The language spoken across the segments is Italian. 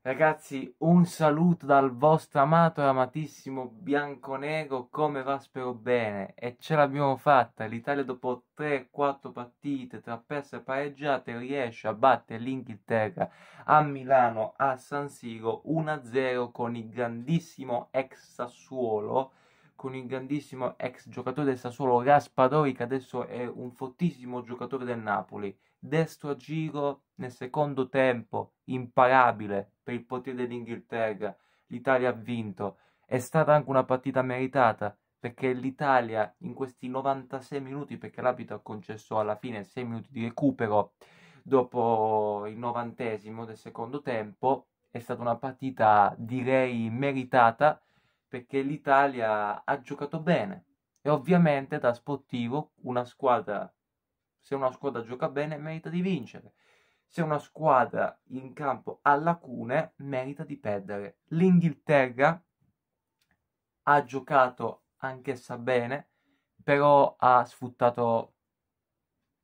Ragazzi, un saluto dal vostro amato e amatissimo Bianconego, come va spero bene. E ce l'abbiamo fatta, l'Italia dopo 3-4 partite tra perse e pareggiate riesce a battere l'Inghilterra a Milano, a San Siro, 1-0 con il grandissimo ex Sassuolo con il grandissimo ex giocatore del Sassuolo Raspadori che adesso è un fortissimo giocatore del Napoli destro a giro nel secondo tempo imparabile per il potere dell'Inghilterra l'Italia ha vinto è stata anche una partita meritata perché l'Italia in questi 96 minuti perché l'abito ha concesso alla fine 6 minuti di recupero dopo il novantesimo del secondo tempo è stata una partita direi meritata perché l'Italia ha giocato bene e ovviamente da sportivo una squadra, se una squadra gioca bene merita di vincere, se una squadra in campo ha lacune merita di perdere. L'Inghilterra ha giocato anch'essa bene, però ha sfruttato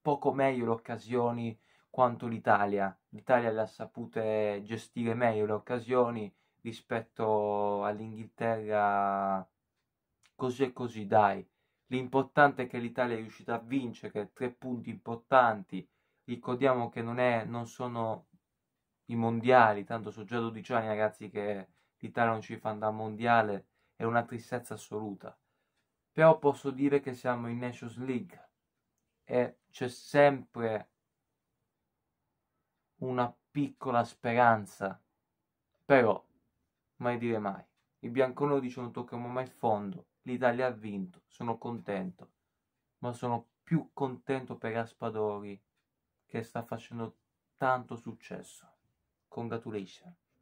poco meglio le occasioni quanto l'Italia. L'Italia le ha sapute gestire meglio le occasioni rispetto all'Inghilterra così e così dai. L'importante è che l'Italia è riuscita a vincere tre punti importanti. Ricordiamo che non, è, non sono i mondiali, tanto sono già 12 anni ragazzi che l'Italia non ci fa andare a mondiale, è una tristezza assoluta. Però posso dire che siamo in Nations League e c'è sempre una piccola speranza. Però Mai dire mai. I bianconodici non tocchiamo mai il fondo. L'Italia ha vinto, sono contento. Ma sono più contento per Aspadori che sta facendo tanto successo. Congratulations.